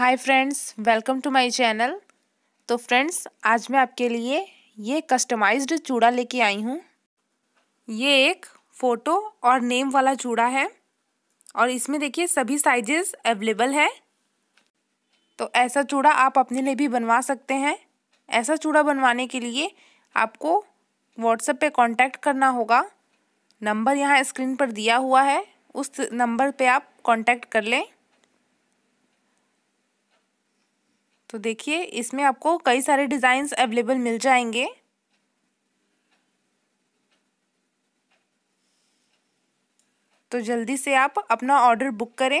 hi friends welcome to my channel तो friends आज मैं आपके लिए ये कस्टमाइज्ड चूड़ा लेके आई हूँ ये एक फ़ोटो और नेम वाला चूड़ा है और इसमें देखिए सभी साइजेस अवेलेबल है तो ऐसा चूड़ा आप अपने लिए भी बनवा सकते हैं ऐसा चूड़ा बनवाने के लिए आपको व्हाट्सएप पे कांटेक्ट करना होगा नंबर यहाँ स्क्रीन पर दिया हुआ है उस नंबर पर आप कॉन्टैक्ट कर लें तो देखिए इसमें आपको कई सारे डिज़ाइंस अवेलेबल मिल जाएंगे तो जल्दी से आप अपना ऑर्डर बुक करें